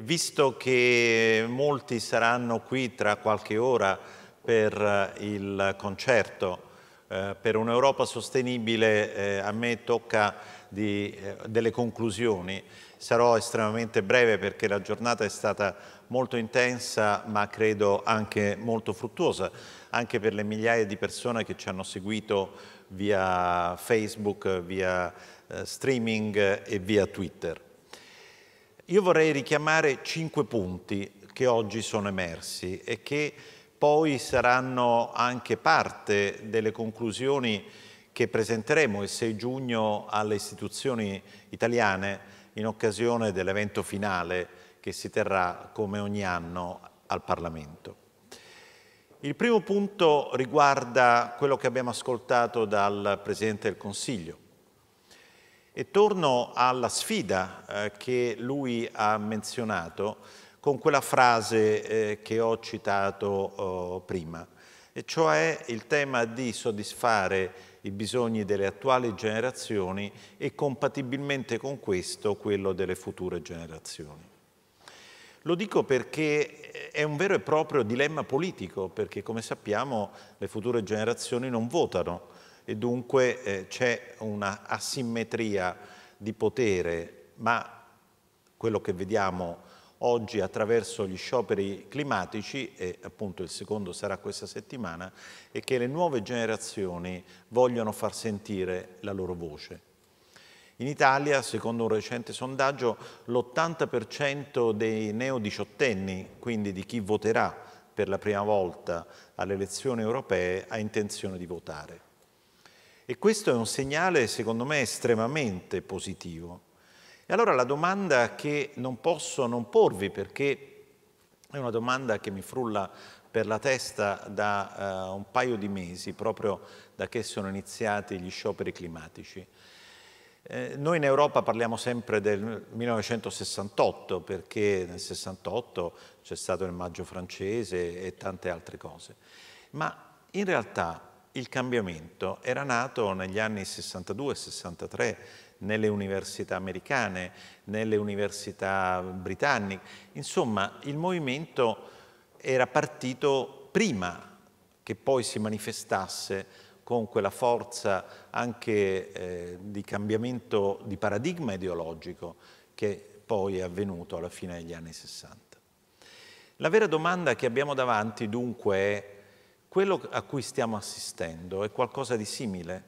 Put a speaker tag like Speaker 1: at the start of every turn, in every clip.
Speaker 1: Visto che molti saranno qui tra qualche ora per eh, il concerto eh, per un'Europa sostenibile, eh, a me tocca di, eh, delle conclusioni. Sarò estremamente breve perché la giornata è stata molto intensa ma credo anche molto fruttuosa, anche per le migliaia di persone che ci hanno seguito via Facebook, via eh, streaming e via Twitter. Io vorrei richiamare cinque punti che oggi sono emersi e che poi saranno anche parte delle conclusioni che presenteremo il 6 giugno alle istituzioni italiane in occasione dell'evento finale che si terrà come ogni anno al Parlamento. Il primo punto riguarda quello che abbiamo ascoltato dal Presidente del Consiglio. E torno alla sfida eh, che lui ha menzionato con quella frase eh, che ho citato eh, prima, e cioè il tema di soddisfare i bisogni delle attuali generazioni e compatibilmente con questo quello delle future generazioni. Lo dico perché eh, è un vero e proprio dilemma politico, perché come sappiamo le future generazioni non votano, e dunque eh, c'è una asimmetria di potere, ma quello che vediamo oggi attraverso gli scioperi climatici, e appunto il secondo sarà questa settimana, è che le nuove generazioni vogliono far sentire la loro voce. In Italia, secondo un recente sondaggio, l'80% dei neodiciottenni, quindi di chi voterà per la prima volta alle elezioni europee, ha intenzione di votare. E questo è un segnale, secondo me, estremamente positivo. E allora la domanda che non posso non porvi, perché è una domanda che mi frulla per la testa da uh, un paio di mesi, proprio da che sono iniziati gli scioperi climatici. Eh, noi in Europa parliamo sempre del 1968, perché nel 68 c'è stato il maggio francese e tante altre cose, ma in realtà il cambiamento era nato negli anni 62 63 nelle università americane, nelle università britanniche. Insomma, il movimento era partito prima che poi si manifestasse con quella forza anche eh, di cambiamento di paradigma ideologico che poi è avvenuto alla fine degli anni 60. La vera domanda che abbiamo davanti dunque è quello a cui stiamo assistendo è qualcosa di simile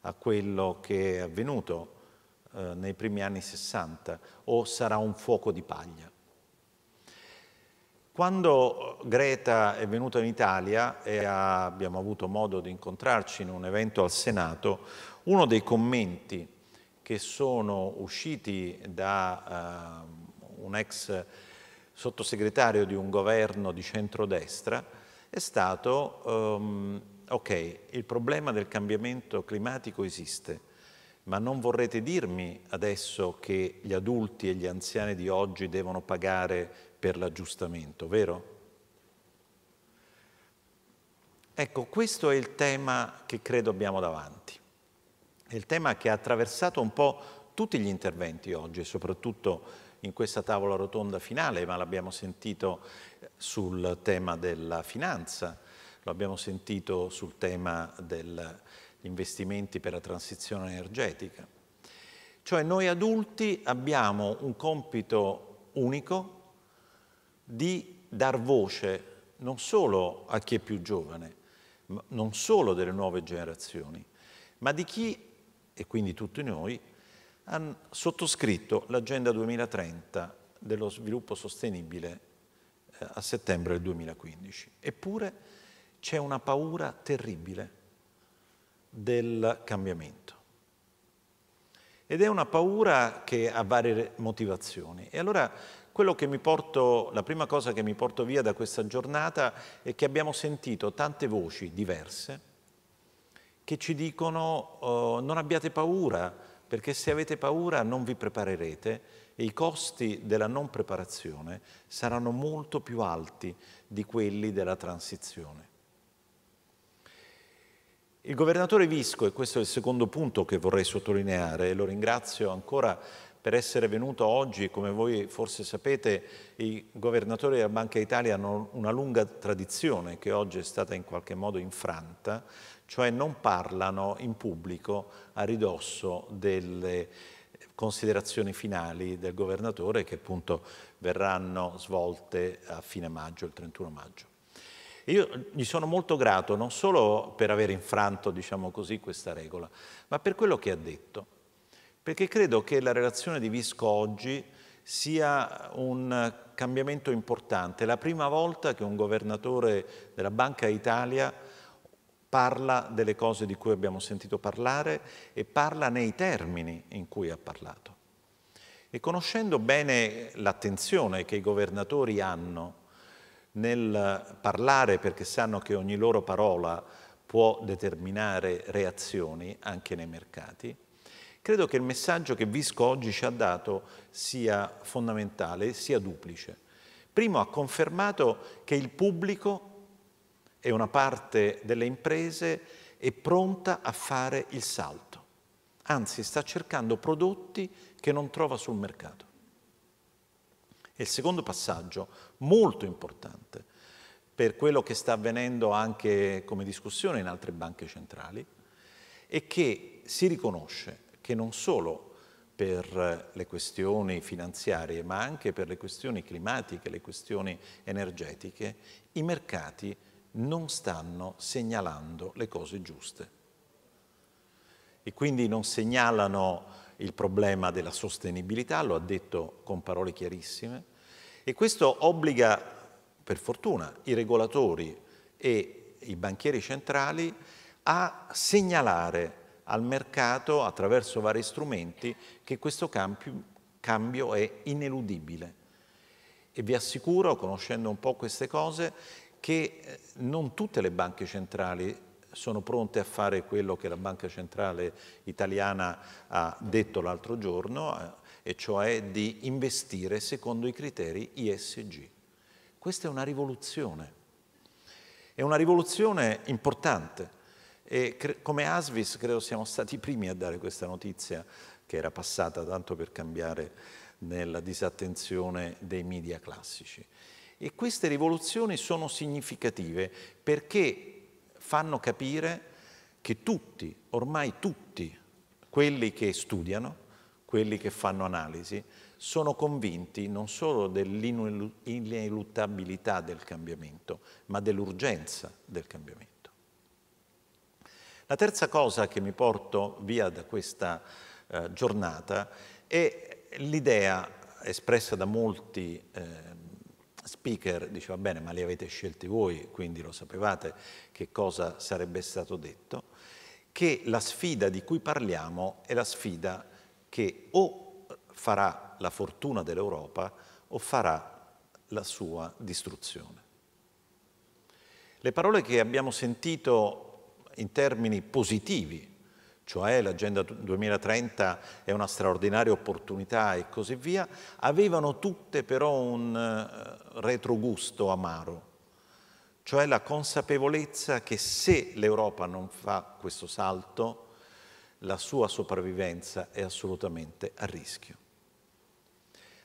Speaker 1: a quello che è avvenuto eh, nei primi anni 60 o sarà un fuoco di paglia. Quando eh, Greta è venuta in Italia e ha, abbiamo avuto modo di incontrarci in un evento al Senato, uno dei commenti che sono usciti da eh, un ex sottosegretario di un governo di centrodestra è stato, um, ok, il problema del cambiamento climatico esiste, ma non vorrete dirmi adesso che gli adulti e gli anziani di oggi devono pagare per l'aggiustamento, vero? Ecco, questo è il tema che credo abbiamo davanti. È il tema che ha attraversato un po' tutti gli interventi oggi, soprattutto in questa tavola rotonda finale, ma l'abbiamo sentito eh, sul tema della finanza, lo abbiamo sentito sul tema degli investimenti per la transizione energetica. Cioè noi adulti abbiamo un compito unico di dar voce non solo a chi è più giovane, non solo delle nuove generazioni, ma di chi, e quindi tutti noi, hanno sottoscritto l'Agenda 2030 dello sviluppo sostenibile eh, a settembre del 2015. Eppure c'è una paura terribile del cambiamento. Ed è una paura che ha varie motivazioni. E allora porto, la prima cosa che mi porto via da questa giornata è che abbiamo sentito tante voci diverse che ci dicono oh, non abbiate paura, perché se avete paura non vi preparerete e i costi della non preparazione saranno molto più alti di quelli della transizione. Il governatore Visco, e questo è il secondo punto che vorrei sottolineare, e lo ringrazio ancora per essere venuto oggi, come voi forse sapete, i governatori della Banca Italia hanno una lunga tradizione che oggi è stata in qualche modo infranta, cioè non parlano in pubblico a ridosso delle considerazioni finali del governatore che appunto verranno svolte a fine maggio, il 31 maggio. Io gli sono molto grato non solo per aver infranto, diciamo così, questa regola, ma per quello che ha detto, perché credo che la relazione di Visco oggi sia un cambiamento importante. la prima volta che un governatore della Banca d'Italia parla delle cose di cui abbiamo sentito parlare e parla nei termini in cui ha parlato. E conoscendo bene l'attenzione che i governatori hanno nel parlare, perché sanno che ogni loro parola può determinare reazioni anche nei mercati, credo che il messaggio che Visco oggi ci ha dato sia fondamentale, sia duplice. Primo, ha confermato che il pubblico e una parte delle imprese è pronta a fare il salto, anzi sta cercando prodotti che non trova sul mercato. E il secondo passaggio, molto importante, per quello che sta avvenendo anche come discussione in altre banche centrali, è che si riconosce che non solo per le questioni finanziarie, ma anche per le questioni climatiche, le questioni energetiche, i mercati non stanno segnalando le cose giuste e quindi non segnalano il problema della sostenibilità, lo ha detto con parole chiarissime, e questo obbliga, per fortuna, i regolatori e i banchieri centrali a segnalare al mercato, attraverso vari strumenti, che questo cambio, cambio è ineludibile. E vi assicuro, conoscendo un po' queste cose, che eh, non tutte le banche centrali sono pronte a fare quello che la Banca Centrale Italiana ha detto l'altro giorno, eh, e cioè di investire secondo i criteri ISG. Questa è una rivoluzione, è una rivoluzione importante e come Asvis credo siamo stati i primi a dare questa notizia che era passata tanto per cambiare nella disattenzione dei media classici. E queste rivoluzioni sono significative perché fanno capire che tutti, ormai tutti, quelli che studiano, quelli che fanno analisi, sono convinti non solo dell'ineluttabilità del cambiamento, ma dell'urgenza del cambiamento. La terza cosa che mi porto via da questa eh, giornata è l'idea espressa da molti eh, speaker diceva bene ma li avete scelti voi, quindi lo sapevate che cosa sarebbe stato detto, che la sfida di cui parliamo è la sfida che o farà la fortuna dell'Europa o farà la sua distruzione. Le parole che abbiamo sentito in termini positivi cioè l'Agenda 2030 è una straordinaria opportunità e così via, avevano tutte però un eh, retrogusto amaro, cioè la consapevolezza che se l'Europa non fa questo salto, la sua sopravvivenza è assolutamente a rischio.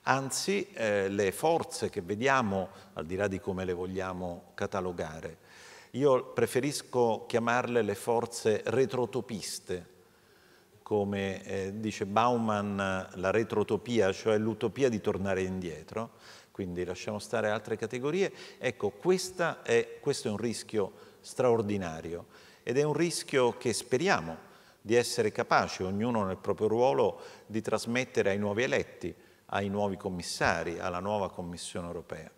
Speaker 1: Anzi, eh, le forze che vediamo, al di là di come le vogliamo catalogare, io preferisco chiamarle le forze retrotopiste, come eh, dice Bauman, la retrotopia, cioè l'utopia di tornare indietro, quindi lasciamo stare altre categorie, ecco, è, questo è un rischio straordinario ed è un rischio che speriamo di essere capaci, ognuno nel proprio ruolo, di trasmettere ai nuovi eletti, ai nuovi commissari, alla nuova Commissione europea.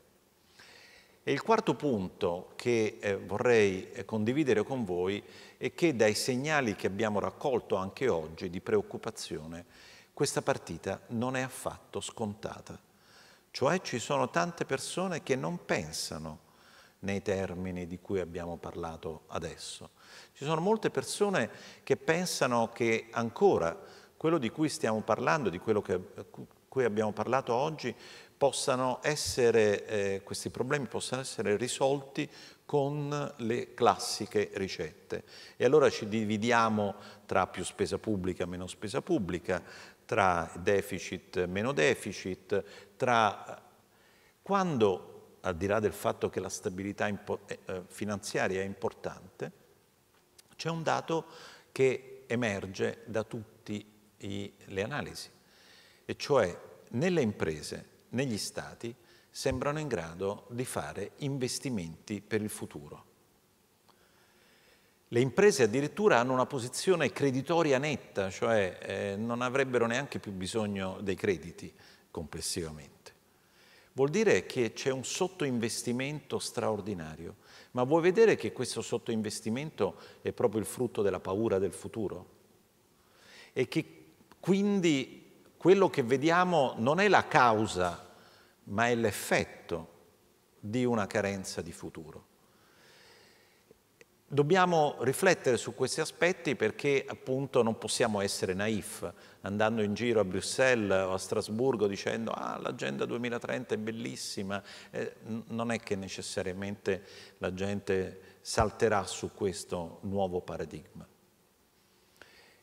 Speaker 1: E il quarto punto che eh, vorrei eh, condividere con voi è che dai segnali che abbiamo raccolto anche oggi di preoccupazione, questa partita non è affatto scontata. Cioè ci sono tante persone che non pensano nei termini di cui abbiamo parlato adesso. Ci sono molte persone che pensano che ancora quello di cui stiamo parlando, di quello che, eh, cui abbiamo parlato oggi, possano essere, eh, questi problemi possano essere risolti con le classiche ricette. E allora ci dividiamo tra più spesa pubblica, meno spesa pubblica, tra deficit, meno deficit, tra... Quando, al di là del fatto che la stabilità eh, eh, finanziaria è importante, c'è un dato che emerge da tutte le analisi, e cioè nelle imprese negli Stati sembrano in grado di fare investimenti per il futuro. Le imprese addirittura hanno una posizione creditoria netta, cioè eh, non avrebbero neanche più bisogno dei crediti complessivamente. Vuol dire che c'è un sottoinvestimento straordinario, ma vuoi vedere che questo sottoinvestimento è proprio il frutto della paura del futuro? E che quindi quello che vediamo non è la causa ma è l'effetto di una carenza di futuro. Dobbiamo riflettere su questi aspetti perché appunto non possiamo essere naif andando in giro a Bruxelles o a Strasburgo dicendo ah l'agenda 2030 è bellissima, eh, non è che necessariamente la gente salterà su questo nuovo paradigma.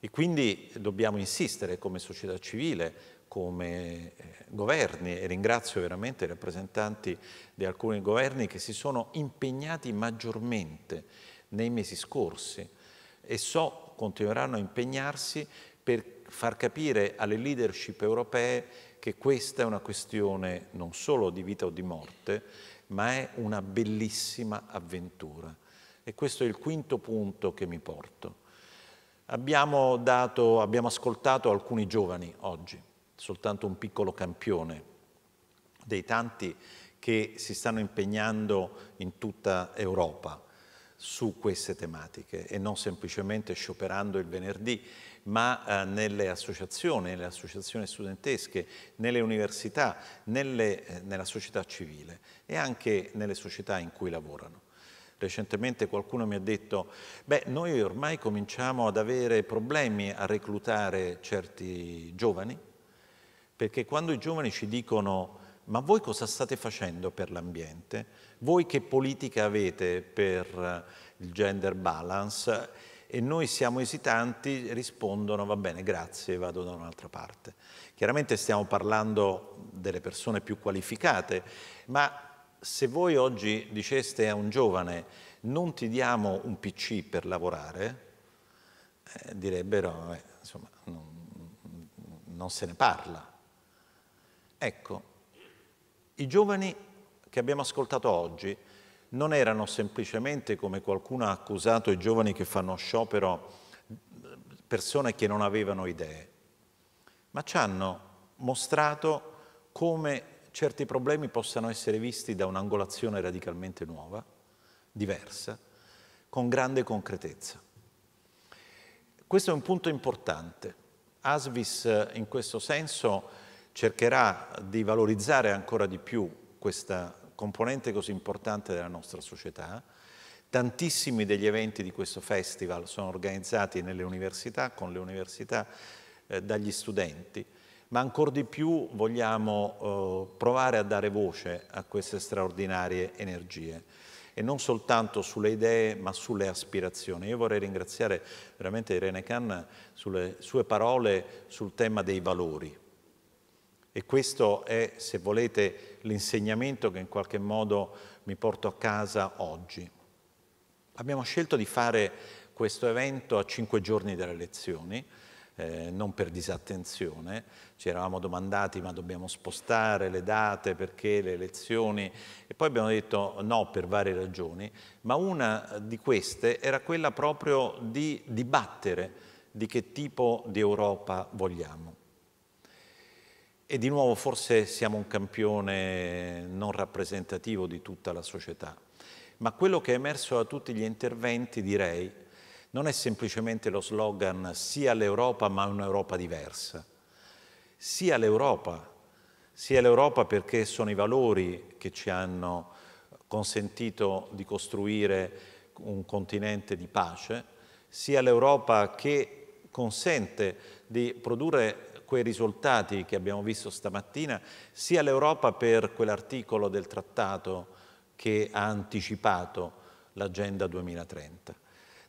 Speaker 1: E quindi dobbiamo insistere come società civile, come eh, governi e ringrazio veramente i rappresentanti di alcuni governi che si sono impegnati maggiormente nei mesi scorsi e so continueranno a impegnarsi per far capire alle leadership europee che questa è una questione non solo di vita o di morte, ma è una bellissima avventura. E questo è il quinto punto che mi porto. Abbiamo, dato, abbiamo ascoltato alcuni giovani oggi, soltanto un piccolo campione dei tanti che si stanno impegnando in tutta Europa su queste tematiche e non semplicemente scioperando il venerdì, ma eh, nelle associazioni, nelle associazioni studentesche, nelle università, nelle, eh, nella società civile e anche nelle società in cui lavorano. Recentemente qualcuno mi ha detto, beh, noi ormai cominciamo ad avere problemi a reclutare certi giovani, perché quando i giovani ci dicono ma voi cosa state facendo per l'ambiente? Voi che politica avete per eh, il gender balance? E noi siamo esitanti, rispondono va bene, grazie, vado da un'altra parte. Chiaramente stiamo parlando delle persone più qualificate, ma se voi oggi diceste a un giovane non ti diamo un PC per lavorare, eh, direbbero, eh, insomma, non, non se ne parla. Ecco, i giovani che abbiamo ascoltato oggi non erano semplicemente, come qualcuno ha accusato i giovani che fanno sciopero, persone che non avevano idee, ma ci hanno mostrato come certi problemi possano essere visti da un'angolazione radicalmente nuova, diversa, con grande concretezza. Questo è un punto importante. Asvis eh, in questo senso cercherà di valorizzare ancora di più questa componente così importante della nostra società. Tantissimi degli eventi di questo festival sono organizzati nelle università, con le università, eh, dagli studenti, ma ancora di più vogliamo eh, provare a dare voce a queste straordinarie energie e non soltanto sulle idee ma sulle aspirazioni. Io vorrei ringraziare veramente Irene Canna sulle sue parole sul tema dei valori, e questo è, se volete, l'insegnamento che in qualche modo mi porto a casa oggi. Abbiamo scelto di fare questo evento a cinque giorni dalle lezioni, eh, non per disattenzione, ci eravamo domandati ma dobbiamo spostare le date perché le elezioni e poi abbiamo detto no per varie ragioni, ma una di queste era quella proprio di dibattere di che tipo di Europa vogliamo. E di nuovo forse siamo un campione non rappresentativo di tutta la società, ma quello che è emerso da tutti gli interventi, direi, non è semplicemente lo slogan sia l'Europa ma un'Europa diversa, sia l'Europa, sia l'Europa perché sono i valori che ci hanno consentito di costruire un continente di pace, sia l'Europa che consente di produrre quei risultati che abbiamo visto stamattina, sia l'Europa per quell'articolo del trattato che ha anticipato l'Agenda 2030.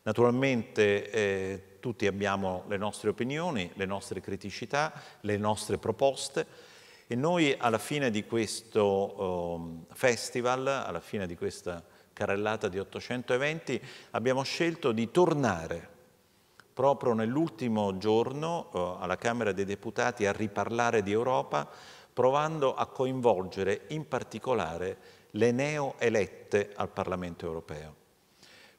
Speaker 1: Naturalmente eh, tutti abbiamo le nostre opinioni, le nostre criticità, le nostre proposte e noi alla fine di questo eh, festival, alla fine di questa carrellata di 800 eventi, abbiamo scelto di tornare proprio nell'ultimo giorno eh, alla Camera dei Deputati a riparlare di Europa, provando a coinvolgere in particolare le neoelette al Parlamento europeo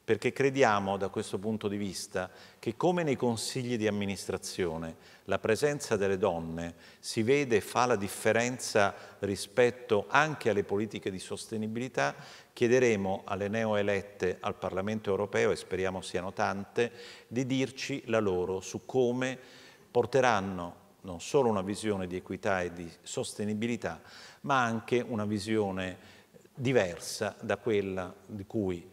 Speaker 1: perché crediamo da questo punto di vista che come nei consigli di amministrazione la presenza delle donne si vede e fa la differenza rispetto anche alle politiche di sostenibilità, chiederemo alle neoelette al Parlamento europeo, e speriamo siano tante, di dirci la loro su come porteranno non solo una visione di equità e di sostenibilità, ma anche una visione diversa da quella di cui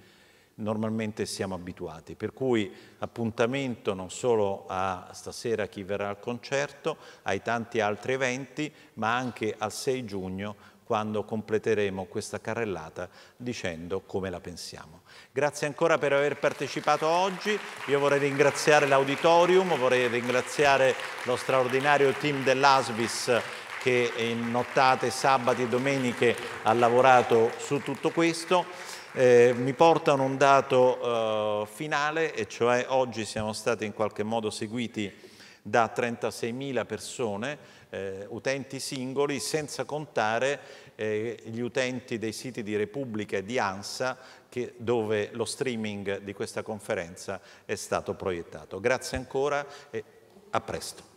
Speaker 1: normalmente siamo abituati. Per cui appuntamento non solo a stasera chi verrà al concerto, ai tanti altri eventi, ma anche al 6 giugno quando completeremo questa carrellata dicendo come la pensiamo. Grazie ancora per aver partecipato oggi, io vorrei ringraziare l'auditorium, vorrei ringraziare lo straordinario team dell'ASBIS che in nottate, sabati e domeniche ha lavorato su tutto questo. Eh, mi portano un dato eh, finale, e cioè oggi siamo stati in qualche modo seguiti da 36.000 persone, eh, utenti singoli, senza contare eh, gli utenti dei siti di Repubblica e di ANSA, che, dove lo streaming di questa conferenza è stato proiettato. Grazie ancora e a presto.